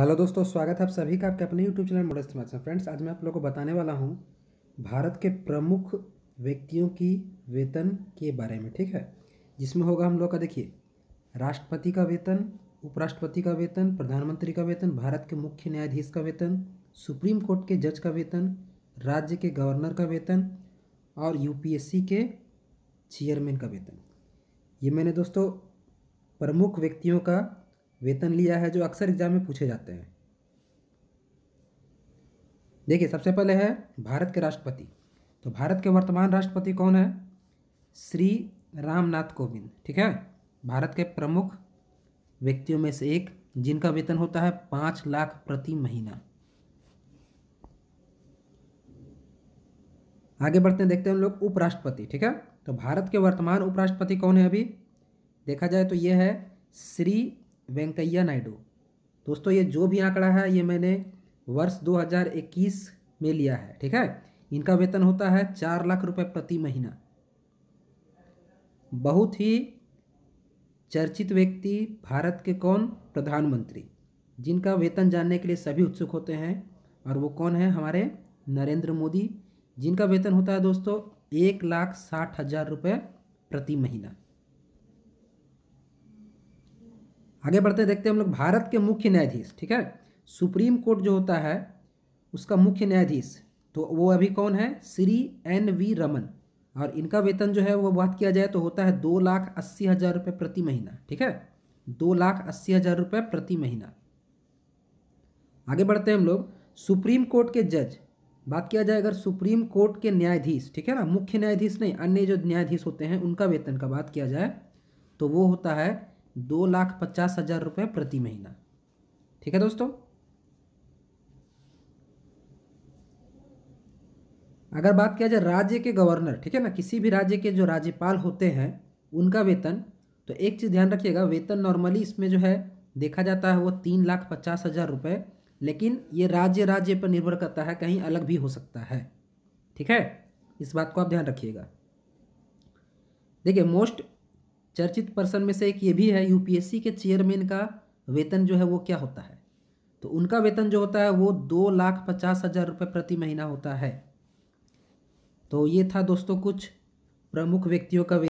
hello दोस्तों स्वागत है आप सभी का आपके अपने YouTube channel model smart friends आज मैं आप लोगों को बताने वाला हूँ भारत के प्रमुख व्यक्तियों की वेतन के बारे में ठीक है जिसमें होगा हम लोग का देखिए राष्ट्रपति का वेतन उपराष्ट्रपति का वेतन प्रधानमंत्री का वेतन भारत के मुख्य न्यायाधीश का वेतन सुप्रीम कोर्ट के जज का वेतन राज्य के गवर्नर का वेतन और यू के चेयरमैन का वेतन ये मैंने दोस्तों प्रमुख व्यक्तियों का वेतन लिया है जो अक्सर एग्जाम में पूछे जाते हैं देखिए सबसे पहले है भारत के राष्ट्रपति तो भारत के वर्तमान राष्ट्रपति कौन है श्री रामनाथ कोविंद ठीक है भारत के प्रमुख व्यक्तियों में से एक जिनका वेतन होता है पाँच लाख प्रति महीना आगे बढ़ते हैं देखते हैं हम लोग उपराष्ट्रपति ठीक है तो भारत के वर्तमान उपराष्ट्रपति कौन है अभी देखा जाए तो ये है श्री वेंकैया नायडू दोस्तों ये जो भी आंकड़ा है ये मैंने वर्ष 2021 में लिया है ठीक है इनका वेतन होता है चार लाख रुपए प्रति महीना बहुत ही चर्चित व्यक्ति भारत के कौन प्रधानमंत्री जिनका वेतन जानने के लिए सभी उत्सुक होते हैं और वो कौन है हमारे नरेंद्र मोदी जिनका वेतन होता है दोस्तों एक लाख साठ हज़ार रुपये प्रति महीना आगे बढ़ते देखते हैं हम लोग भारत के मुख्य न्यायाधीश ठीक है सुप्रीम कोर्ट जो होता है उसका मुख्य न्यायाधीश तो वो अभी कौन है श्री एन वी रमन और इनका वेतन जो है वो बात किया जाए तो होता है दो लाख अस्सी हज़ार रुपये प्रति महीना ठीक है दो लाख अस्सी हज़ार रुपये प्रति महीना आगे बढ़ते हैं हम लोग सुप्रीम कोर्ट के जज बात किया जाए अगर सुप्रीम कोर्ट के न्यायाधीश ठीक है ना मुख्य न्यायाधीश नहीं अन्य जो न्यायाधीश होते हैं उनका वेतन का बात किया जाए तो वो होता है दो लाख पचास हजार रुपये प्रति महीना ठीक है दोस्तों अगर बात किया जाए राज्य के गवर्नर ठीक है ना किसी भी राज्य के जो राज्यपाल होते हैं उनका वेतन तो एक चीज़ ध्यान रखिएगा वेतन नॉर्मली इसमें जो है देखा जाता है वो तीन लाख पचास हज़ार रुपये लेकिन ये राज्य राज्य पर निर्भर करता है कहीं अलग भी हो सकता है ठीक है इस बात को आप ध्यान रखिएगा देखिए मोस्ट चर्चित पर्सन में से एक ये भी है यूपीएससी के चेयरमैन का वेतन जो है वो क्या होता है तो उनका वेतन जो होता है वो दो लाख पचास हज़ार रुपये प्रति महीना होता है तो ये था दोस्तों कुछ प्रमुख व्यक्तियों का